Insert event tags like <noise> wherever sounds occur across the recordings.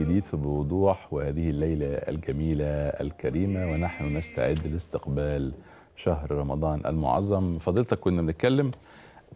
جديد في بوضوح وهذه الليلة الجميلة الكريمة ونحن نستعد لاستقبال شهر رمضان المعظم فضيلتك كنا بنتكلم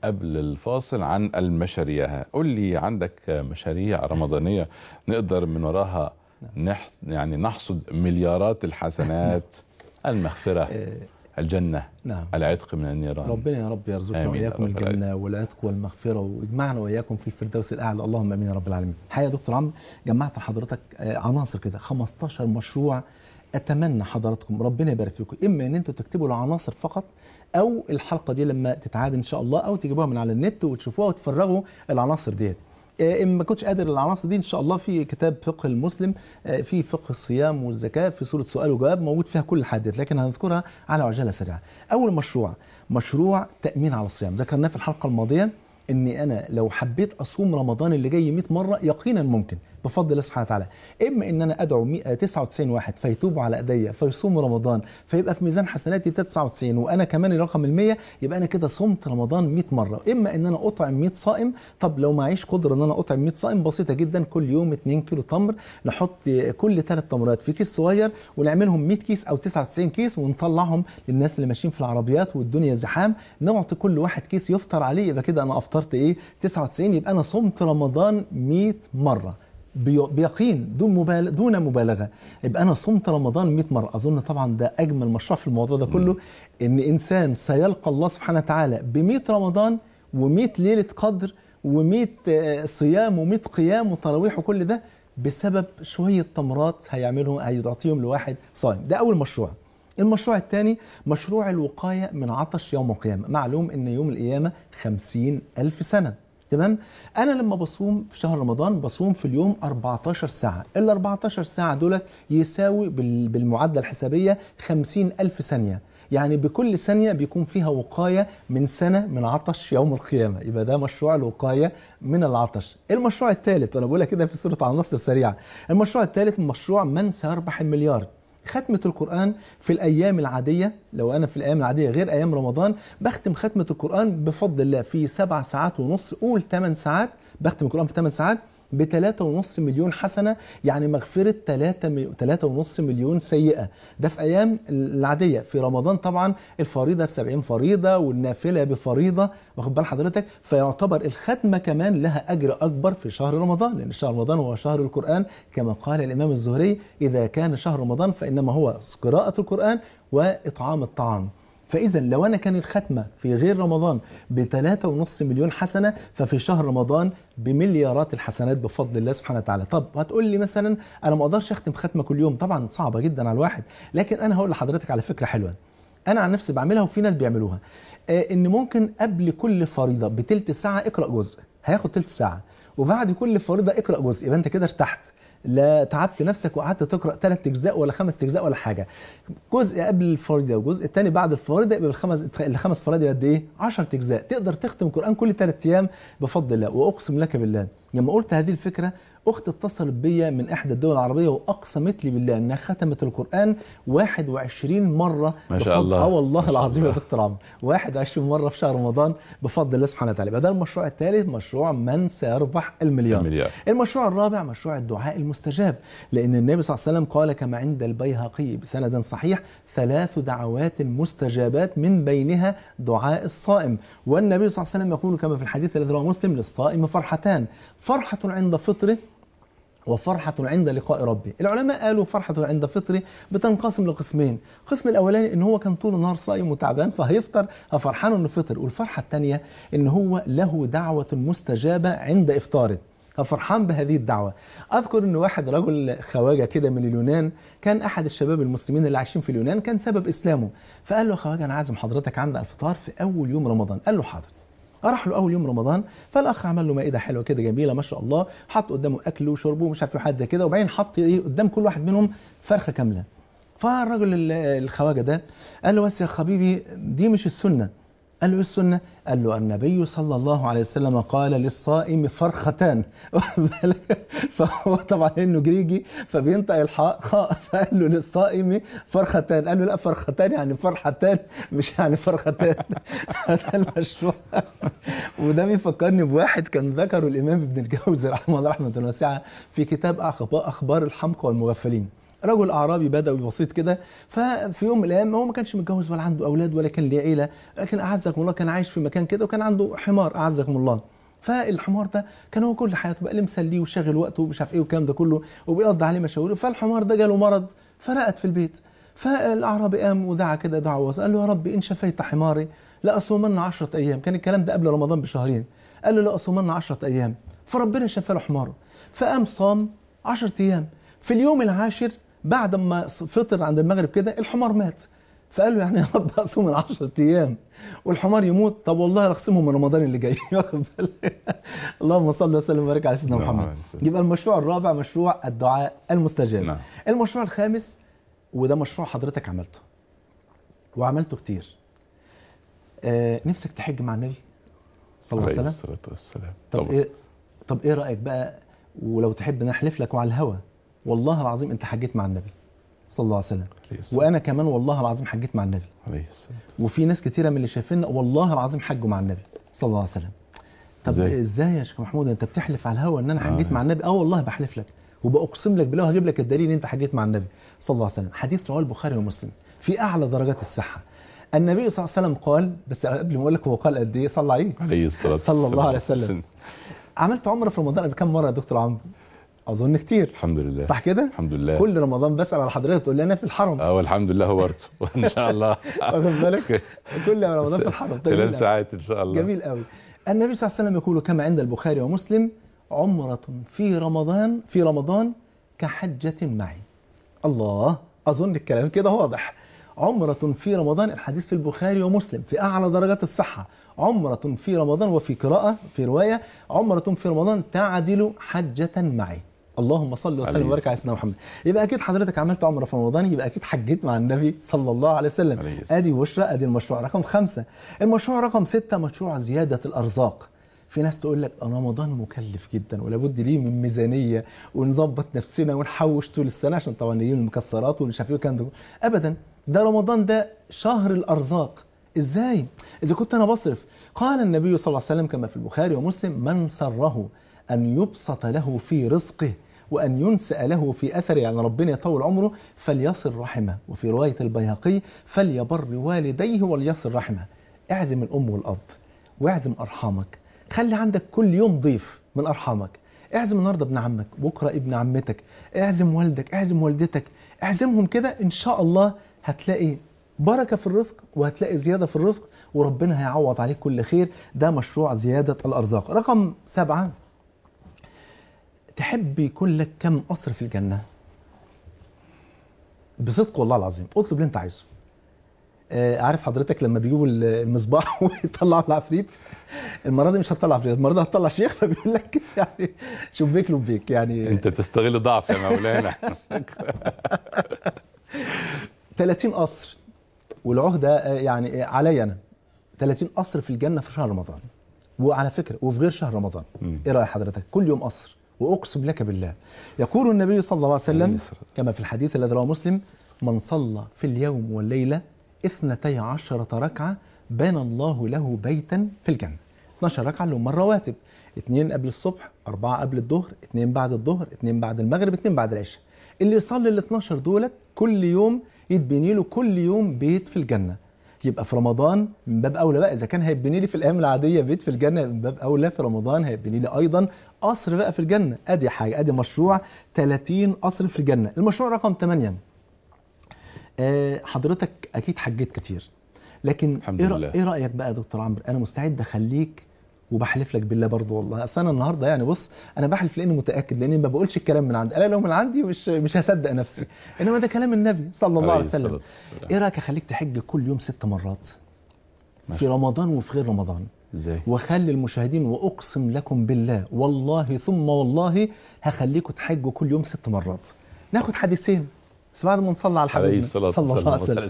قبل الفاصل عن المشاريع قل لي عندك مشاريع رمضانية نقدر من وراها نح يعني نحصد مليارات الحسنات <laughs> المغفرة آه، الجنة نعم. العتق من النيران ربنا يا رب يرزقنا وإياكم الجنة والعتق والمغفرة ويجمعنا وإياكم في الفردوس الأعلى اللهم آمين يا رب العالمين الحقيقة يا دكتور عمرو جمعت لحضرتك آه، عناصر كده 15 مشروع اتمنى حضراتكم ربنا يبارك فيكم اما ان أنتم تكتبوا العناصر فقط او الحلقه دي لما تتعاد ان شاء الله او تجيبوها من على النت وتشوفوها وتفرغوا العناصر ديت ان آه، ما كنتش قادر العناصر دي ان شاء الله في كتاب فقه المسلم آه، في فقه الصيام والزكاه في صوره سؤال وجواب موجود فيها كل الحديث لكن هنذكرها على عجاله سريعه. اول مشروع مشروع تامين على الصيام ذكرناه في الحلقه الماضيه اني انا لو حبيت اصوم رمضان اللي جاي 100 مره يقينا ممكن بفضل الله سبحانه وتعالى اما ان انا ادعو 99 واحد فيتوبوا على ايديا فيصوموا رمضان فيبقى في ميزان حسناتي 99 وانا كمان الرقم ال100 يبقى انا كده صمت رمضان 100 مره اما ان انا اطعم 100 صائم طب لو معيش قدره ان انا اطعم 100 صائم بسيطه جدا كل يوم 2 كيلو تمر نحط كل ثلاث تمرات في كيس صغير ونعملهم 100 كيس او 99 كيس ونطلعهم للناس اللي ماشيين في العربيات والدنيا زحام نعطي كل واحد كيس يفطر عليه يبقى كده انا افطرت ايه 99 يبقى انا صمت رمضان 100 مره بيقين دون مبالغ دون مبالغه يبقى انا صمت رمضان 100 مره اظن طبعا ده اجمل مشروع في الموضوع ده كله م. ان انسان سيلقى الله سبحانه وتعالى ب 100 رمضان و100 ليله قدر و100 آه، صيام و100 قيام وتراويح وكل ده بسبب شويه تمرات هيعملهم هيعطيهم لواحد صائم ده اول مشروع المشروع الثاني مشروع الوقاية من عطش يوم القيامة معلوم أن يوم القيامة خمسين ألف سنة تمام انا لما بصوم في شهر رمضان بصوم في اليوم 14 ساعه ال 14 ساعه دولت يساوي بالمعادله الحسابيه 50000 ثانيه يعني بكل ثانيه بيكون فيها وقايه من سنه من عطش يوم القيامه يبقى ده مشروع الوقايه من العطش المشروع الثالث انا بقولها كده في سوره عناصر سريعه المشروع الثالث مشروع من سيربح المليار ختمة القرآن في الأيام العادية لو أنا في الأيام العادية غير أيام رمضان بختم ختمة القرآن بفضل الله في سبع ساعات ونص قول ثمان ساعات بختم القرآن في ثمان ساعات ب 3.5 مليون حسنه يعني مغفره 3 3.5 مليون سيئه ده في ايام العاديه في رمضان طبعا الفريضه ب 70 فريضه والنافله بفريضه واخد بال حضرتك فيعتبر الختمه كمان لها اجر اكبر في شهر رمضان لان شهر رمضان هو شهر القران كما قال الامام الزهري اذا كان شهر رمضان فانما هو قراءه القران واطعام الطعام فاذا لو انا كان الختمه في غير رمضان ب 3.5 مليون حسنه ففي شهر رمضان بمليارات الحسنات بفضل الله سبحانه وتعالى طب هتقول لي مثلا انا ما اقدرش اختم ختمه كل يوم طبعا صعبه جدا على الواحد لكن انا هقول لحضرتك على فكره حلوه انا عن نفسي بعملها وفي ناس بيعملوها آه، ان ممكن قبل كل فريضه بتلت ساعه اقرا جزء هياخد تلت ساعه وبعد كل فريضه اقرا جزء يبقى انت كده ارتحت لا تعبت نفسك وقعدت تقرا ثلاث اجزاء ولا خمس اجزاء ولا حاجه جزء قبل ده والجزء الثاني بعد ده يبقى الخمس الخمس فرائض قد ايه 10 اجزاء تقدر تختم القران كل ثلاث ايام بفضل الله واقسم لك بالله لما قلت هذه الفكره اخت اتصلت بيا من احدى الدول العربيه واقسمت لي بالله انها ختمت القران 21 مره ما شاء الله اه والله العظيم يا دكتور عمرو 21 مره في شهر رمضان بفضل الله سبحانه وتعالى ده المشروع الثالث مشروع من سيربح المليار. المليار. المشروع الرابع مشروع الدعاء المستجاب لان النبي صلى الله عليه وسلم قال كما عند البيهقي بسند صحيح ثلاث دعوات مستجابات من بينها دعاء الصائم والنبي صلى الله عليه وسلم يقول كما في الحديث الذي رواه مسلم للصائم فرحتان فرحه عند فطره وفرحة عند لقاء ربي العلماء قالوا فرحة عند فطري بتنقسم لقسمين القسم الأولاني إن هو كان طول النهار صايم وتعبان فهيفطر ففرحان إنه فطر والفرحة الثانية إن هو له دعوة مستجابة عند إفطاره ففرحان بهذه الدعوة أذكر أن واحد رجل خواجة كده من اليونان كان أحد الشباب المسلمين اللي عايشين في اليونان كان سبب إسلامه فقال له خواجة أنا عازم حضرتك عند الفطار في أول يوم رمضان قال له حاضر راح له اول يوم رمضان فالاخ عمل له مائده حلوه كده جميله ما شاء الله حط قدامه اكل وشرب ومش عارف إيه حاجه زي كده وبعدين حط ايه قدام كل واحد منهم فرخه كامله فالراجل الخواجه ده قال له بس يا حبيبي دي مش السنه قال له إيه السنة قال له النبي صلى الله عليه وسلم قال للصائم فرختان <laughs> فهو طبعا انه جريجي فبينطق الحاء فقال له للصائم فرختان قال له لا فرختان يعني فرحتان مش يعني فرختان <laughs> هذا المشروع وده بيفكرني بواحد كان ذكره الامام ابن الجوزي رحمه الله رحمه واسعه في كتاب اخبار اخبار الحمقى والمغفلين رجل اعرابي بدوي بسيط كده ففي يوم من الايام هو ما كانش متجوز ولا عنده اولاد ولا كان ليه عيله لكن اعزكم الله كان عايش في مكان كده وكان عنده حمار اعزكم الله فالحمار ده كان هو كل حياته بقى مسليه وشاغل وقته ومش عارف ايه والكلام ده كله وبيقضي عليه مشاوره فالحمار ده جاله مرض فرقت في البيت فالاعرابي قام ودعا كده دعوه قال له يا رب ان شفيت حماري لاصومن 10 ايام كان الكلام ده قبل رمضان بشهرين قال له لاصومن 10 ايام فربنا شفى له حماره فقام صام 10 ايام في اليوم العاشر بعد ما فطر عند المغرب كده الحمار مات فقال له يعني يا رب اصوم من 10 ايام والحمار يموت طب والله رخصمه من رمضان اللي جاي <laughs> اللهم صل وسلم وبارك على سيدنا محمد يبقى المشروع الرابع مشروع الدعاء المستجاب نعم. المشروع الخامس وده مشروع حضرتك عملته وعملته كتير آه نفسك تحج مع النبي صلى الله عليه وسلم الصلاه والسلام طب ايه طب ايه رايك بقى ولو تحب نحلف لك وعلى الهوى والله العظيم انت حجيت مع النبي صلى الله عليه وسلم وانا كمان والله العظيم حجيت مع النبي عليه وفي ناس كثيره من اللي شايفيننا والله العظيم حجوا مع النبي صلى الله عليه وسلم طب ازاي, إزاي يا شيخ محمود انت بتحلف على الهوى ان انا آه. حجيت آه. مع النبي اه والله بحلف لك وباقسم لك بالله وهجيب لك الدليل ان انت حجيت مع النبي صلى الله عليه وسلم حديث رواه البخاري ومسلم في اعلى درجات الصحه النبي صلى الله عليه وسلم قال بس قبل ما اقول لك هو قال قد ايه صلى عليه عليه الصلاه والسلام صلى الله عليه وسلم عملت عمره في رمضان قبل كم مره يا دكتور عمرو اظن كتير الحمد لله صح كده الحمد لله كل رمضان بسال على حضرتك تقول لي انا في الحرم اه والحمد لله برضه <laughs> ان شاء الله واخد بالك كل رمضان في الحرم ثلاث طيب، ساعات ان شاء الله جميل قوي النبي صلى الله عليه وسلم يقول كما عند البخاري ومسلم عمرة في رمضان في رمضان كحجة معي الله أظن الكلام كده واضح عمرة في رمضان الحديث في البخاري ومسلم في أعلى درجات الصحة عمرة في رمضان وفي قراءة في رواية عمرة في رمضان تعدل حجة معي اللهم صل وسلم وبارك على سيدنا محمد يبقى اكيد حضرتك عملت عمره في رمضان يبقى اكيد حجيت مع النبي صلى الله عليه وسلم عليه ادي بشرى ادي المشروع رقم خمسة المشروع رقم ستة مشروع زياده الارزاق في ناس تقول لك انا رمضان مكلف جدا ولا بد ليه من ميزانيه ونظبط نفسنا ونحوش طول السنه عشان طبعا نجيب المكسرات ومش عارف ايه والكلام ده ابدا ده رمضان ده شهر الارزاق ازاي اذا كنت انا بصرف قال النبي صلى الله عليه وسلم كما في البخاري ومسلم من سره أن يبسط له في رزقه وأن ينسأ له في أثره يعني ربنا يطول عمره فليصل رحمه وفي رواية البيهقي فليبر والديه وليصل رحمه اعزم الأم والأب واعزم أرحامك خلي عندك كل يوم ضيف من أرحامك اعزم النهارده ابن عمك بكره ابن عمتك اعزم والدك اعزم والدتك اعزمهم كده ان شاء الله هتلاقي بركة في الرزق وهتلاقي زيادة في الرزق وربنا هيعوض عليك كل خير ده مشروع زيادة الأرزاق رقم سبعة تحب يكون لك كم قصر في الجنه بصدق والله العظيم اطلب اللي انت عايزه آه عارف حضرتك لما بيجيبوا المصباح <laughs> ويطلعوا العفريت المره دي مش هتطلع عفريت المره دي هتطلع شيخ فبيقول لك يعني شبيك لبيك يعني انت تستغل ضعف يا مولانا 30 <laughs> قصر والعهده آه، يعني آه، عليا انا 30 قصر في الجنه في شهر رمضان وعلى فكره وفي غير شهر رمضان ايه راي حضرتك كل يوم قصر وأقسم لك بالله يقول النبي صلى الله عليه وسلم كما في الحديث الذي رواه مسلم من صلى في اليوم والليلة اثنتي عشرة ركعة بنى الله له بيتا في الجنة 12 ركعة اللي هم الرواتب اثنين قبل الصبح أربعة قبل الظهر اثنين بعد الظهر اثنين بعد المغرب اثنين بعد العشاء اللي يصلي ال 12 دولت كل يوم يتبني له كل يوم بيت في الجنة يبقى في رمضان من باب اولى بقى اذا كان هيبني لي في الايام العاديه بيت في الجنه من باب اولى في رمضان هيبني لي ايضا قصر بقى في الجنه ادي حاجه ادي مشروع 30 قصر في الجنه المشروع رقم 8 أه حضرتك اكيد حجيت كتير لكن الحمد ايه لله. ايه رايك بقى يا دكتور عمرو انا مستعد اخليك وبحلف لك بالله برضه والله اصل انا النهارده يعني بص انا بحلف لاني متاكد لاني ما بقولش الكلام من عندي انا لو من عندي مش مش هصدق نفسي <laughs> انما ده كلام النبي صلى الله عليه وسلم ايه رايك اخليك تحج كل يوم ست مرات في رمضان وفي غير رمضان ازاي وخلي المشاهدين واقسم لكم بالله والله ثم والله هخليكم تحجوا كل يوم ست مرات ناخد حديثين بس بعد ما نصلى على الحبيب صلى الله عليه وسلم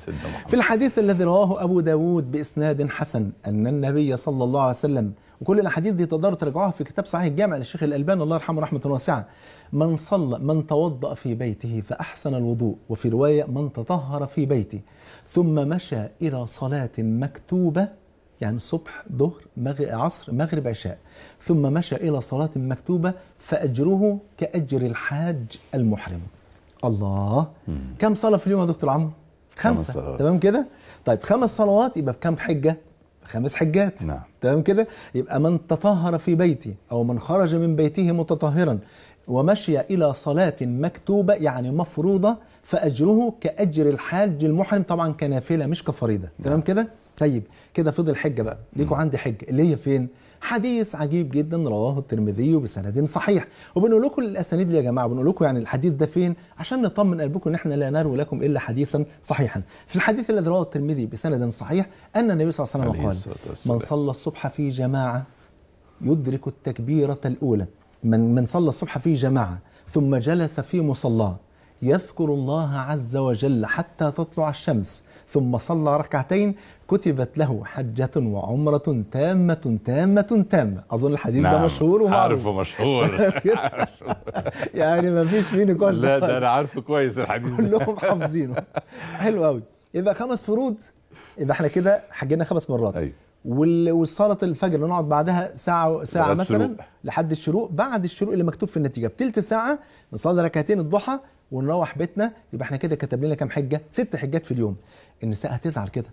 في الحديث الذي رواه أبو داود بإسناد حسن أن النبي صلى الله عليه وسلم وكل الاحاديث دي تقدروا ترجعوها في كتاب صحيح الجامع للشيخ الالباني الله يرحمه رحمه واسعه من صلى من توضأ في بيته فاحسن الوضوء وفي روايه من تطهر في بيته ثم مشى الى صلاه مكتوبه يعني صبح ظهر عصر مغرب عشاء ثم مشى الى صلاه مكتوبه فاجره كاجر الحاج المحرم الله مم. كم صلاه في اليوم يا دكتور عمرو خمسه تمام كده طيب خمس صلوات يبقى بكام حجه خمس حجات نعم تمام كده يبقى من تطهر في بيتي او من خرج من بيته متطهرا ومشي الى صلاه مكتوبه يعني مفروضه فاجره كاجر الحاج المحرم طبعا كنافله مش كفريضه نعم. تمام كده طيب كده فضل حجه بقى ليكوا عندي حجه اللي هي فين حديث عجيب جدا رواه الترمذي بسند صحيح وبنقول لكم الاسانيد دي يا جماعه بنقول لكم يعني الحديث ده فين عشان نطمن قلبكم ان احنا لا نروي لكم الا حديثا صحيحا في الحديث الذي رواه الترمذي بسند صحيح ان النبي صلى الله عليه وسلم قال من صلى الصبح في جماعه يدرك التكبيره الاولى من من صلى الصبح في جماعه ثم جلس في مصلاه يذكر الله عز وجل حتى تطلع الشمس ثم صلى ركعتين كتبت له حجة وعمرة تامة تامة تامة أظن الحديث نعم. ده مشهور ومعروف عارفه مشهور <laughs> يعني ما فيش فيه نقاش لا ده أنا عارفه كويس الحديث كلهم حافظينه حلو قوي يبقى خمس فروض يبقى احنا كده حجينا خمس مرات أيوه. والصلاة الفجر اللي نقعد بعدها ساعة ساعة مثلا لحد الشروق بعد الشروق اللي مكتوب في النتيجة بتلت ساعة نصلي ركعتين الضحى ونروح بيتنا يبقى احنا كده كتب لنا كام حجة؟ ست حجات في اليوم النساء هتزعل كده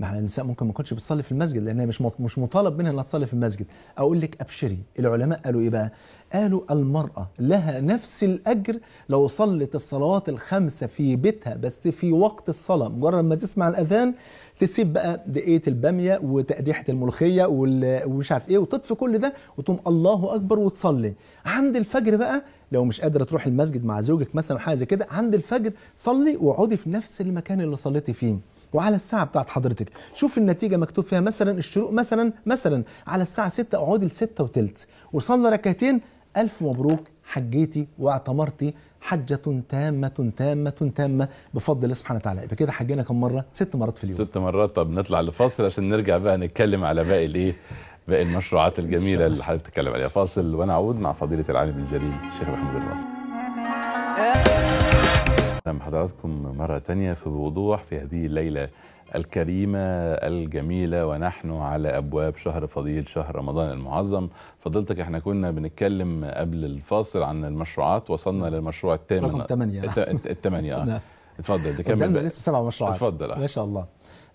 ما احنا النساء ممكن ما تكونش بتصلي في المسجد لان هي مش مش مطالب منها انها تصلي في المسجد اقول لك ابشري العلماء قالوا ايه بقى قالوا المراه لها نفس الاجر لو صلت الصلوات الخمسه في بيتها بس في وقت الصلاه مجرد ما تسمع الاذان تسيب بقى دقيقه الباميه وتقديحه الملوخيه ومش عارف ايه وتطفي كل ده وتقوم الله اكبر وتصلي عند الفجر بقى لو مش قادره تروح المسجد مع زوجك مثلا حاجه كده عند الفجر صلي واقعدي في نفس المكان اللي صليتي فيه وعلى الساعه بتاعت حضرتك شوف النتيجه مكتوب فيها مثلا الشروق مثلا مثلا على الساعه 6 اقعدي ل 6 وثلث وصلى ركعتين الف مبروك حجيتي واعتمرتي حجة تامة تامة تامة بفضل الله سبحانه وتعالى يبقى كده حجينا كم مرة؟ ست مرات في اليوم ست مرات طب نطلع لفاصل عشان نرجع بقى نتكلم على باقي الايه؟ باقي المشروعات الجميلة اللي حضرتك بتتكلم عليها فاصل وانا اعود مع فضيلة العالم الجليل الشيخ محمود الراس آه. اهلا نعم بحضراتكم مرة تانية في بوضوح في هذه الليلة الكريمة الجميلة ونحن على أبواب شهر فضيل شهر رمضان المعظم فضلتك احنا كنا بنتكلم قبل الفاصل عن المشروعات وصلنا للمشروع الثامن رقم 8 الثمانية اه <laughs> نعم. اتفضل ده كمل لسه سبع مشروعات اتفضل آه. ما شاء الله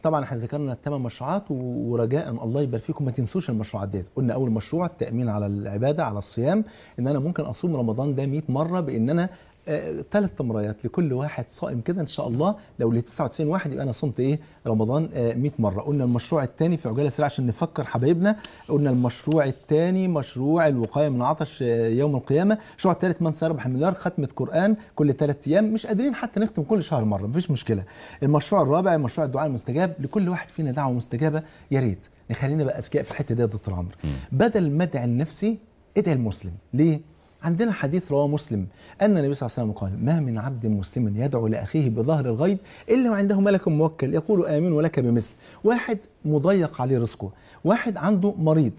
طبعا احنا ذكرنا الثمان مشروعات ورجاء الله يبارك فيكم ما تنسوش المشروعات ديت قلنا اول مشروع التامين على العباده على الصيام ان انا ممكن اصوم رمضان ده 100 مره بان انا آه، ثلاث تمريات لكل واحد صائم كده ان شاء الله لو ل 99 واحد يبقى انا صمت ايه رمضان 100 آه، مره قلنا المشروع الثاني في عجاله سريعه عشان نفكر حبايبنا قلنا المشروع الثاني مشروع الوقايه من عطش آه، يوم القيامه المشروع الثالث من سيربح المليار ختمه قران كل ثلاث ايام مش قادرين حتى نختم كل شهر مره مفيش مشكله المشروع الرابع مشروع الدعاء المستجاب لكل واحد فينا دعوه مستجابه يا ريت نخلينا بقى اذكياء في الحته دي يا دكتور عمرو بدل ما ادعي ادعي المسلم ليه عندنا حديث رواه مسلم أن النبي صلى الله عليه وسلم قال ما من عبد مسلم يدعو لأخيه بظهر الغيب إلا وعنده ملك موكل يقول آمين ولك بمثل واحد مضيق عليه رزقه واحد عنده مريض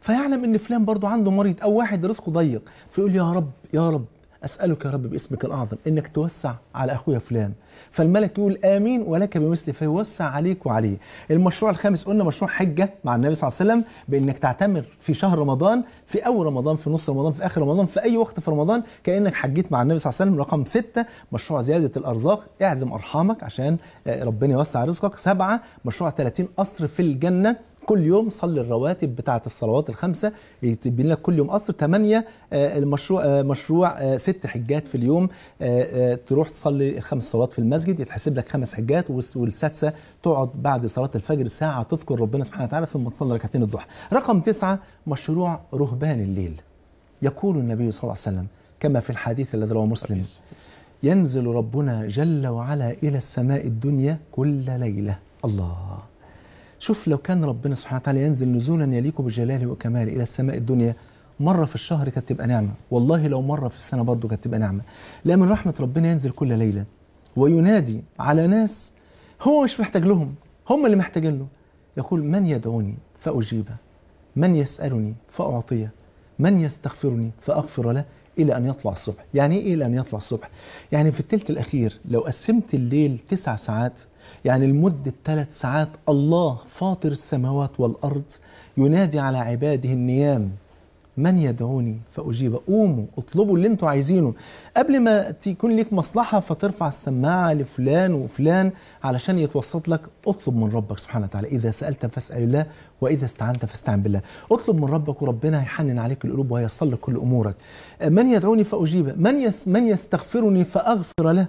فيعلم ان فلان برضه عنده مريض او واحد رزقه ضيق فيقول يا رب يا رب أسألك يا رب باسمك الأعظم إنك توسع على أخويا فلان فالملك يقول آمين ولك بمثل فيوسع عليك وعليه المشروع الخامس قلنا مشروع حجة مع النبي صلى الله عليه وسلم بإنك تعتمر في شهر رمضان في أول رمضان في نص رمضان في آخر رمضان في أي وقت في رمضان كأنك حجيت مع النبي صلى الله عليه وسلم رقم ستة مشروع زيادة الأرزاق اعزم أرحامك عشان آه، ربنا يوسع رزقك سبعة مشروع 30 قصر في الجنة كل يوم صلي الرواتب بتاعه الصلوات الخمسه يتبين لك كل يوم قصر ثمانيه آه، المشروع آه، مشروع آه، ست حجات في اليوم تروح تصلي الخمس صلوات في المسجد يتحسب لك خمس حجات والسادسه تقعد بعد صلاه الفجر ساعه تذكر ربنا سبحانه وتعالى ثم تصلي ركعتين الضحى رقم تسعة مشروع رهبان الليل يقول النبي صلى الله عليه وسلم كما في الحديث الذي رواه مسلم ينزل ربنا جل وعلا الى السماء الدنيا كل ليله الله شوف لو كان ربنا سبحانه وتعالى ينزل نزولا يليق بجلاله وكماله إلى السماء الدنيا مرة في الشهر كانت تبقى نعمة والله لو مرة في السنة برضه كانت تبقى نعمة لا من رحمة ربنا ينزل كل ليلة وينادي على ناس هو مش محتاج لهم هم اللي محتاجين له يقول من يدعوني فأجيبه من يسألني فأعطيه من يستغفرني فأغفر له إلى أن يطلع الصبح يعني إيه إلى أن يطلع الصبح؟ يعني في الثلث الأخير لو قسمت الليل تسع ساعات يعني لمدة ثلاث ساعات الله فاطر السماوات والأرض ينادي على عباده النيام من يدعوني فأجيب قوموا اطلبوا اللي انتوا عايزينه قبل ما تكون ليك مصلحة فترفع السماعة لفلان وفلان علشان يتوسط لك اطلب من ربك سبحانه وتعالى إذا سألت فاسأل الله وإذا استعنت فاستعن بالله اطلب من ربك وربنا هيحنن عليك القلوب وهيصل لك كل أمورك من يدعوني فأجيب من, يس من يستغفرني فأغفر له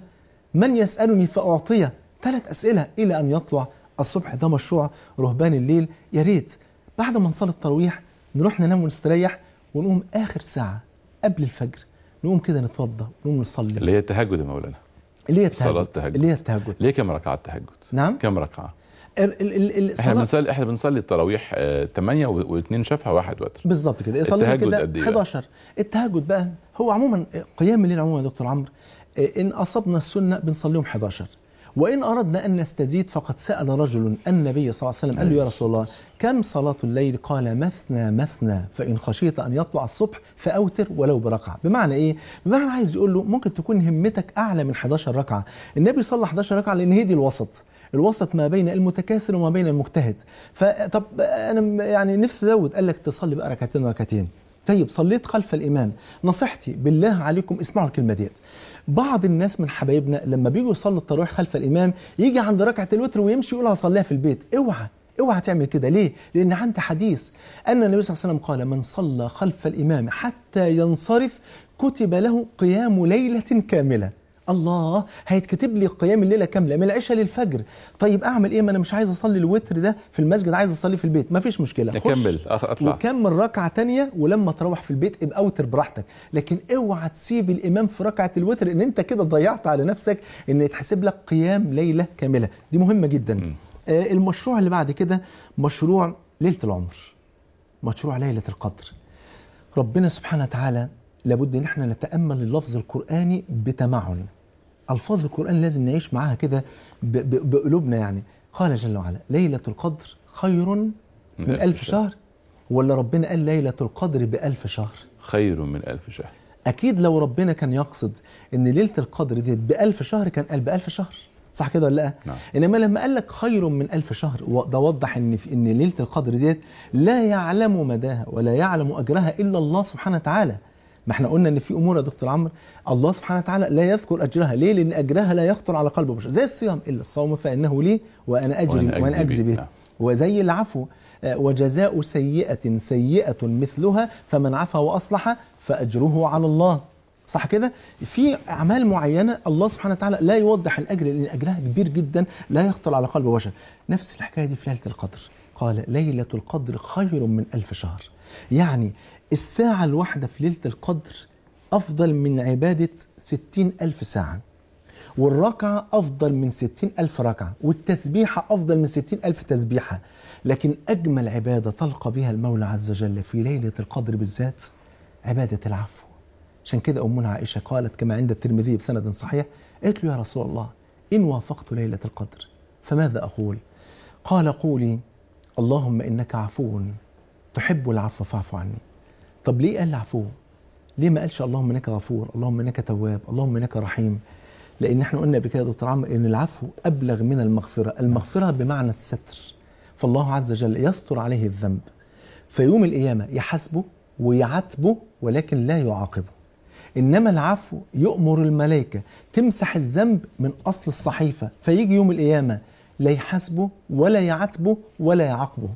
من يسألني فأعطيه ثلاث أسئلة إلى أن يطلع الصبح ده مشروع رهبان الليل يا ريت بعد ما نصلي التراويح نروح ننام ونستريح ونقوم اخر ساعه قبل الفجر نقوم كده نتوضى ونقوم نصلي اللي هي التهجد يا مولانا اللي هي التهجد صلاه التهجد اللي هي التهجد ليه كم ركعه التهجد نعم كم ركعه احنا بنصلي احنا بنصلي التراويح 8 و2 شفعه واحد وتر بالظبط كده صلينا كده 11 إيه التهجد بقى هو عموما قيام الليل عموما يا دكتور عمرو آه، ان اصبنا السنه بنصليهم 11 وإن أردنا أن نستزيد فقد سأل رجل النبي صلى الله عليه وسلم قال له يا أيوة. رسول الله كم صلاة الليل قال مثنى مثنى فإن خشيت أن يطلع الصبح فأوتر ولو بركعة بمعنى إيه؟ بمعنى عايز يقول له ممكن تكون همتك أعلى من 11 ركعة النبي صلى 11 ركعة لأن هي دي الوسط الوسط ما بين المتكاسل وما بين المجتهد فطب انا يعني نفسي ازود قال لك تصلي بقى ركعتين ركعتين طيب صليت خلف الامام نصيحتي بالله عليكم اسمعوا الكلمه ديت بعض الناس من حبايبنا لما بيجوا يصلوا التراويح خلف الامام يجي عند ركعه الوتر ويمشي يقول هصليها في البيت اوعى اوعى تعمل كده ليه؟ لأن عندي حديث أن النبي صلى الله عليه وسلم قال من صلى خلف الإمام حتى ينصرف كتب له قيام ليلة كاملة الله هيتكتب لي قيام الليله كامله من العشاء للفجر طيب اعمل ايه ما انا مش عايز اصلي الوتر ده في المسجد عايز اصلي في البيت ما فيش مشكله اكمل اطلع وكمل ركعه تانية ولما تروح في البيت ابقى اوتر براحتك لكن اوعى تسيب الامام في ركعه الوتر ان انت كده ضيعت على نفسك ان يتحسب لك قيام ليله كامله دي مهمه جدا آه المشروع اللي بعد كده مشروع ليله العمر مشروع ليله القدر ربنا سبحانه وتعالى لابد ان احنا نتامل اللفظ القراني بتمعن الفاظ القران لازم نعيش معاها كده بقلوبنا يعني قال جل وعلا ليله القدر خير من, من ألف, شهر. شهر ولا ربنا قال ليله القدر بألف شهر خير من ألف شهر اكيد لو ربنا كان يقصد ان ليله القدر دي بألف شهر كان قال بألف شهر صح كده ولا لا نعم. انما لما قال لك خير من ألف شهر ده وضح ان في ان ليله القدر ديت لا يعلم مداها ولا يعلم اجرها الا الله سبحانه وتعالى ما احنا قلنا ان في امور يا دكتور عمرو الله سبحانه وتعالى لا يذكر اجرها ليه لان اجرها لا يخطر على قلب بشر زي الصيام الا الصوم فانه لي وانا اجري وانا اجزي به نعم. وزي العفو آه، وجزاء سيئه سيئه مثلها فمن عفا واصلح فاجره على الله صح كده في اعمال معينه الله سبحانه وتعالى لا يوضح الاجر لان اجرها كبير جدا لا يخطر على قلب بشر نفس الحكايه دي في ليله القدر قال ليله القدر خير من الف شهر يعني الساعة الواحدة في ليلة القدر أفضل من عبادة ستين ألف ساعة والركعة أفضل من ستين ألف ركعة والتسبيحة أفضل من ستين ألف تسبيحة لكن أجمل عبادة تلقى بها المولى عز وجل في ليلة القدر بالذات عبادة العفو عشان كده أمنا عائشة قالت كما عند الترمذي بسند صحيح قالت له يا رسول الله إن وافقت ليلة القدر فماذا أقول قال قولي اللهم إنك عفو تحب العفو فاعف عني طب ليه قال عفو ليه ما قالش اللهم انك غفور اللهم انك تواب اللهم انك رحيم لان احنا قلنا بكده يا دكتور عمرو ان العفو ابلغ من المغفره المغفره بمعنى الستر فالله عز وجل يستر عليه الذنب فيوم القيامه يحاسبه ويعاتبه ولكن لا يعاقبه انما العفو يؤمر الملائكه تمسح الذنب من اصل الصحيفه فيجي يوم القيامه لا يحاسبه ولا يعاتبه ولا يعاقبه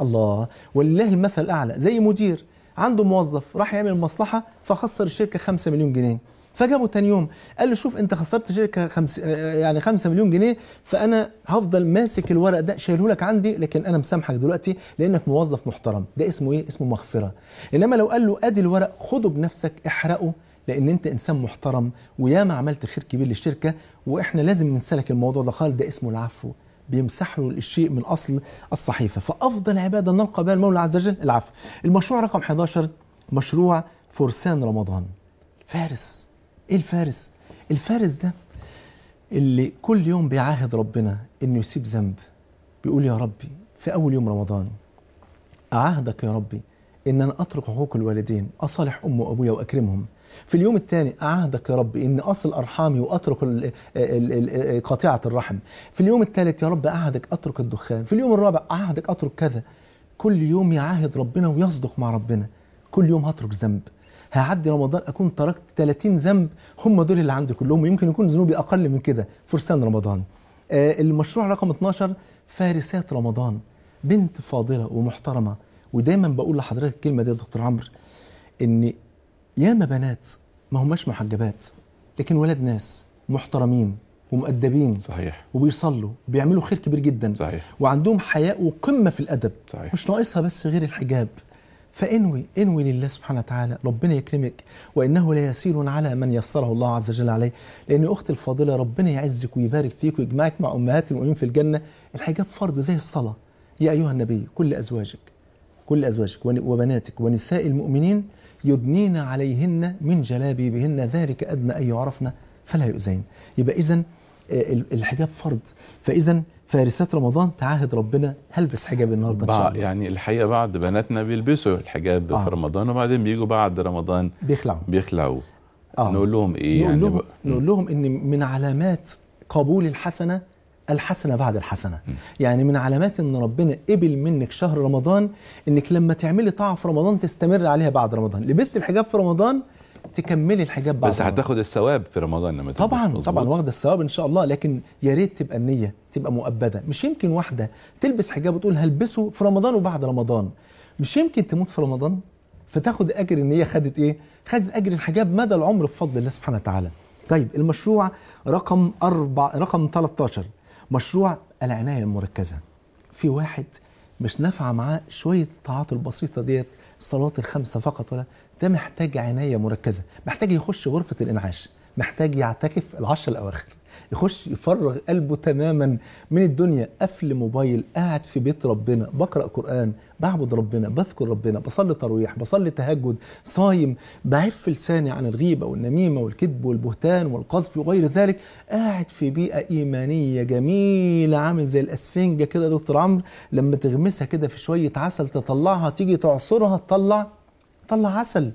الله ولله المثل الاعلى زي مدير عنده موظف راح يعمل مصلحه فخسر الشركه 5 مليون جنيه فجابه تاني يوم قال له شوف انت خسرت شركه خمس يعني 5 مليون جنيه فانا هفضل ماسك الورق ده شايله لك عندي لكن انا مسامحك دلوقتي لانك موظف محترم ده اسمه ايه اسمه مغفره انما لو قال له ادي الورق خده بنفسك احرقه لان انت انسان محترم وياما عملت خير كبير للشركه واحنا لازم ننسلك الموضوع ده خالص ده اسمه العفو بيمسحوا الشيء من اصل الصحيفه فافضل عباده نلقى بها المولى عز وجل العفو المشروع رقم 11 مشروع فرسان رمضان فارس ايه الفارس الفارس ده اللي كل يوم بيعاهد ربنا انه يسيب ذنب بيقول يا ربي في اول يوم رمضان اعاهدك يا ربي ان انا اترك حقوق الوالدين اصالح امي وابويا واكرمهم في اليوم الثاني أعهدك يا رب إن أصل أرحامي وأترك قاطعة الرحم في اليوم الثالث يا رب أعهدك أترك الدخان في اليوم الرابع أعهدك أترك كذا كل يوم يعاهد ربنا ويصدق مع ربنا كل يوم هترك ذنب هعدي رمضان اكون تركت 30 ذنب هم دول اللي عندي كلهم ويمكن يكون ذنوبي اقل من كده فرسان رمضان آه، المشروع رقم 12 فارسات رمضان بنت فاضله ومحترمه ودايما بقول لحضرتك الكلمه دي يا دكتور عمرو ان ياما بنات ما هماش محجبات لكن ولاد ناس محترمين ومؤدبين صحيح وبيصلوا وبيعملوا خير كبير جدا صحيح وعندهم حياء وقمه في الادب صحيح مش ناقصها بس غير الحجاب فانوي انوي لله سبحانه وتعالى ربنا يكرمك وانه لا يسير على من يسره الله عز وجل عليه لان اختي الفاضله ربنا يعزك ويبارك فيك ويجمعك مع امهات المؤمنين في الجنه الحجاب فرض زي الصلاه يا ايها النبي كل ازواجك كل ازواجك وبناتك ونساء المؤمنين يدنين عليهن من جلابيبهن ذلك أدنى أن يعرفن فلا يؤذين يبقى إذا آه، الحجاب فرض فإذا فارسات رمضان تعاهد ربنا هلبس حجاب النهارده ان شاء الله يعني الحقيقه بعض بناتنا بيلبسوا الحجاب آه. في رمضان وبعدين بيجوا بعد رمضان بيخلعوا بيخلعوا آه. نقول لهم ايه نقول يعني لهم ب... نقول لهم ان من علامات قبول الحسنه الحسنه بعد الحسنه يعني من علامات ان ربنا قبل منك شهر رمضان انك لما تعملي طاعه في رمضان تستمر عليها بعد رمضان لبست الحجاب في رمضان تكملي الحجاب بعد بس هتاخد الثواب في رمضان لما طبعا طبعا واخده الثواب ان شاء الله لكن يا ريت تبقى النيه تبقى مؤبده مش يمكن واحده تلبس حجاب وتقول هلبسه في رمضان وبعد رمضان مش يمكن تموت في رمضان فتاخد اجر ان هي خدت ايه خدت اجر الحجاب مدى العمر بفضل الله سبحانه وتعالى طيب المشروع رقم أربع رقم 13 مشروع العنايه المركزه في واحد مش نافعه معاه شويه الطاعات البسيطه ديت الصلوات الخمسه فقط ولا ده محتاج عنايه مركزه محتاج يخش غرفه الانعاش محتاج يعتكف العشر الاواخر يخش يفرغ قلبه تماما من الدنيا قفل موبايل قاعد في بيت ربنا بقرا قران بعبد ربنا بذكر ربنا بصلي ترويح بصلي تهجد صايم بعف لساني عن الغيبه والنميمه والكذب والبهتان والقذف وغير ذلك قاعد في بيئه ايمانيه جميله عامل زي الاسفنجه كده يا دكتور عمرو لما تغمسها كده في شويه عسل تطلعها تيجي تعصرها تطلع تطلع عسل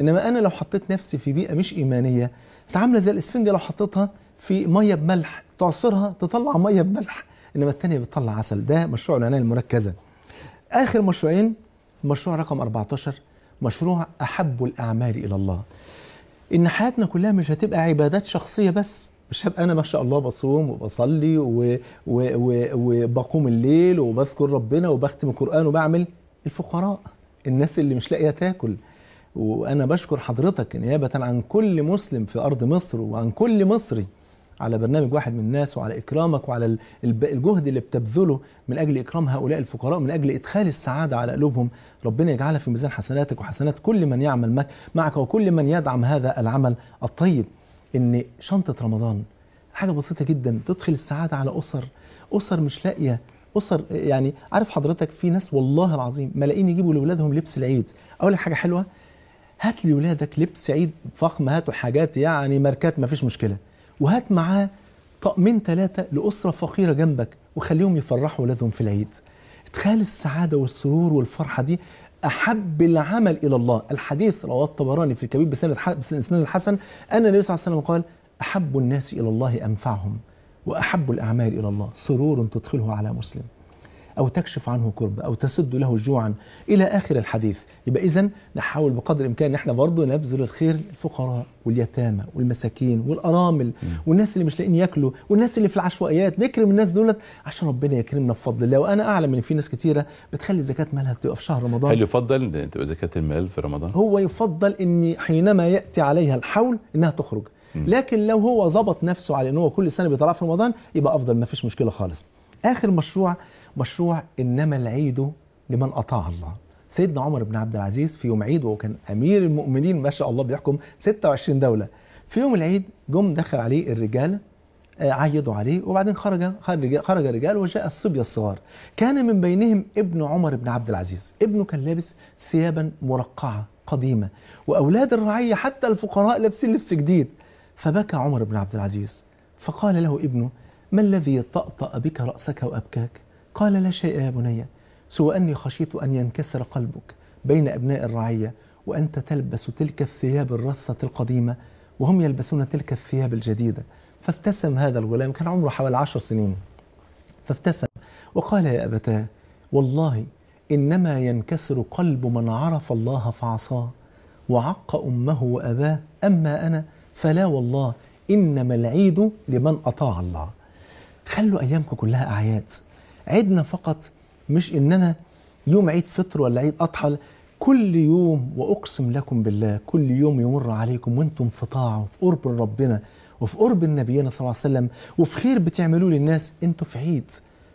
انما انا لو حطيت نفسي في بيئه مش ايمانيه عامله زي الاسفنجه لو حطيتها في ميه بملح تعصرها تطلع ميه بملح انما الثانيه بتطلع عسل ده مشروع العنايه المركزه اخر مشروعين مشروع رقم 14 مشروع احب الاعمال الى الله ان حياتنا كلها مش هتبقى عبادات شخصيه بس مش هبقى انا ما شاء الله بصوم وبصلي و... و... و... وبقوم الليل وبذكر ربنا وبختم القران وبعمل الفقراء الناس اللي مش لاقيه تاكل وانا بشكر حضرتك نيابه عن كل مسلم في ارض مصر وعن كل مصري على برنامج واحد من الناس وعلى إكرامك وعلى الجهد اللي بتبذله من أجل إكرام هؤلاء الفقراء من أجل إدخال السعادة على قلوبهم ربنا يجعلها في ميزان حسناتك وحسنات كل من يعمل معك وكل من يدعم هذا العمل الطيب إن شنطة رمضان حاجة بسيطة جدا تدخل السعادة على أسر أسر مش لاقية أسر يعني عارف حضرتك في ناس والله العظيم ملاقين يجيبوا لأولادهم لبس العيد أقول لك حاجة حلوة هات لي ولادك لبس عيد فخم هاتوا حاجات يعني ماركات ما فيش مشكله وهات معاه طقمين ثلاثة لأسرة فقيرة جنبك وخليهم يفرحوا ولادهم في العيد تخيل السعادة والسرور والفرحة دي أحب العمل إلى الله الحديث رواه الطبراني في الكبير بسند الحسن أن النبي صلى الله عليه وسلم قال أحب الناس إلى الله أنفعهم وأحب الأعمال إلى الله سرور تدخله على مسلم أو تكشف عنه كرب أو تسد له جوعا إلى آخر الحديث يبقى إذا نحاول بقدر الإمكان إحنا برضه نبذل الخير للفقراء واليتامى والمساكين والأرامل والناس اللي مش لاقيين ياكلوا والناس اللي في العشوائيات نكرم الناس دولت عشان ربنا يكرمنا بفضل الله وأنا أعلم إن في ناس كتيرة بتخلي زكاة مالها تبقى في شهر رمضان هل يفضل تبقى زكاة المال في رمضان؟ هو يفضل إن حينما يأتي عليها الحول إنها تخرج لكن لو هو ظبط نفسه على ان هو كل سنه بيطلع في رمضان يبقى افضل ما فيش مشكله خالص اخر مشروع مشروع إنما العيد لمن أطاع الله سيدنا عمر بن عبد العزيز في يوم عيد وهو كان أمير المؤمنين ما شاء الله بيحكم 26 دولة في يوم العيد جم دخل عليه الرجال آه، عيدوا عليه وبعدين خرج خرج خرج وجاء الصبية الصغار كان من بينهم ابن عمر بن عبد العزيز ابنه كان لابس ثيابا مرقعة قديمة وأولاد الرعية حتى الفقراء لابسين لبس جديد فبكى عمر بن عبد العزيز فقال له ابنه ما الذي طأطأ بك رأسك وأبكاك قال لا شيء يا بني سوى أني خشيت أن ينكسر قلبك بين أبناء الرعية وأنت تلبس تلك الثياب الرثة القديمة وهم يلبسون تلك الثياب الجديدة فابتسم هذا الغلام كان عمره حوالي عشر سنين فابتسم وقال يا أبتاه والله إنما ينكسر قلب من عرف الله فعصاه وعق أمه وأباه أما أنا فلا والله إنما العيد لمن أطاع الله خلوا أيامكم كلها أعياد عيدنا فقط مش اننا يوم عيد فطر ولا عيد اضحى كل يوم واقسم لكم بالله كل يوم يمر عليكم وانتم في طاعه وفي قرب ربنا وفي قرب النبينا صلى الله عليه وسلم وفي خير بتعملوه للناس انتم في عيد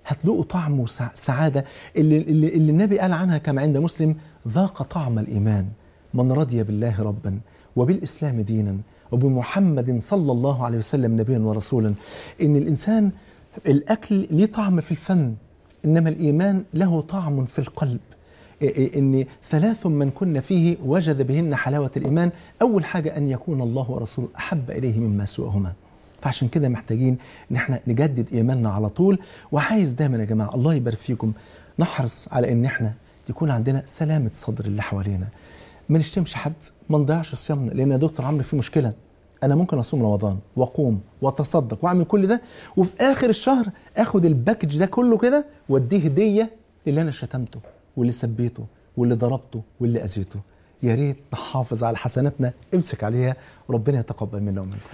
هتلاقوا طعم وسعاده اللي, اللي, اللي النبي قال عنها كما عند مسلم ذاق طعم الايمان من رضي بالله ربا وبالاسلام دينا وبمحمد صلى الله عليه وسلم نبيا ورسولا ان الانسان الاكل ليه طعم في الفم إنما الإيمان له طعم في القلب إن ثلاث من كن فيه وجد بهن حلاوة الإيمان أول حاجة أن يكون الله ورسوله أحب إليه مما سواهما فعشان كده محتاجين إن احنا نجدد إيماننا على طول وعايز دايما يا جماعة الله يبارك فيكم نحرص على إن احنا يكون عندنا سلامة صدر اللي حوالينا ما نشتمش حد ما نضيعش صيامنا لأن يا دكتور عمرو في مشكلة انا ممكن اصوم رمضان واقوم واتصدق واعمل كل ده وفي اخر الشهر اخد الباكج ده كله كده واديه هديه للي انا شتمته واللي سبيته واللي ضربته واللي اذيته يا ريت نحافظ على حسناتنا امسك عليها ربنا يتقبل منا ومنكم